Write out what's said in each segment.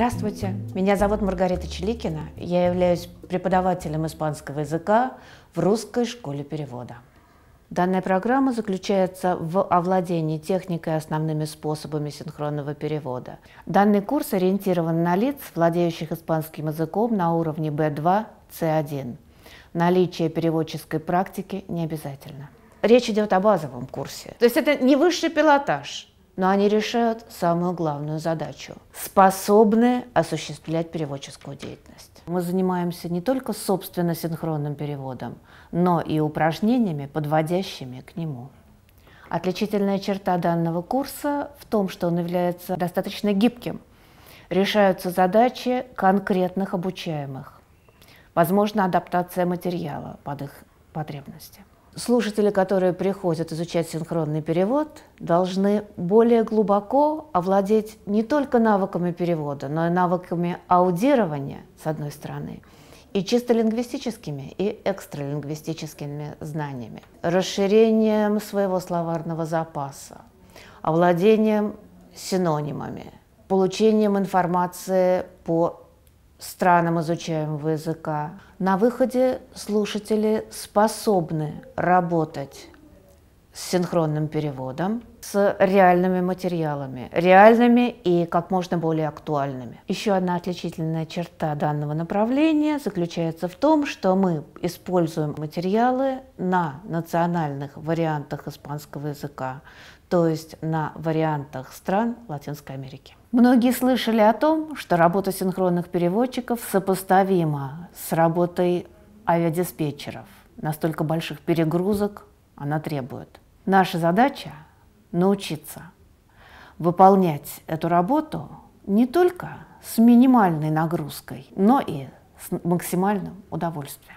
Здравствуйте, меня зовут Маргарита Челикина. Я являюсь преподавателем испанского языка в Русской школе перевода. Данная программа заключается в овладении техникой и основными способами синхронного перевода. Данный курс ориентирован на лиц, владеющих испанским языком на уровне B2, C1. Наличие переводческой практики не обязательно. Речь идет о базовом курсе. То есть это не высший пилотаж – но они решают самую главную задачу – способны осуществлять переводческую деятельность. Мы занимаемся не только собственно синхронным переводом, но и упражнениями, подводящими к нему. Отличительная черта данного курса в том, что он является достаточно гибким. Решаются задачи конкретных обучаемых. Возможно, адаптация материала под их потребности слушатели, которые приходят изучать синхронный перевод, должны более глубоко овладеть не только навыками перевода, но и навыками аудирования, с одной стороны, и чисто лингвистическими, и экстралингвистическими знаниями, расширением своего словарного запаса, овладением синонимами, получением информации по странам изучаемого языка. На выходе слушатели способны работать с синхронным переводом, с реальными материалами, реальными и как можно более актуальными. Еще одна отличительная черта данного направления заключается в том, что мы используем материалы на национальных вариантах испанского языка, то есть на вариантах стран Латинской Америки. Многие слышали о том, что работа синхронных переводчиков сопоставима с работой авиадиспетчеров. Настолько больших перегрузок она требует. Наша задача – научиться выполнять эту работу не только с минимальной нагрузкой, но и с максимальным удовольствием.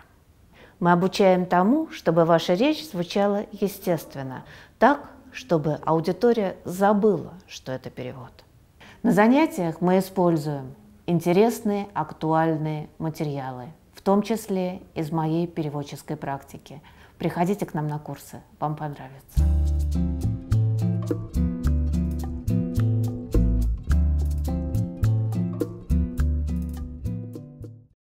Мы обучаем тому, чтобы ваша речь звучала естественно, так, чтобы аудитория забыла, что это перевод. На занятиях мы используем интересные, актуальные материалы, в том числе из моей переводческой практики – Приходите к нам на курсы, вам понравится.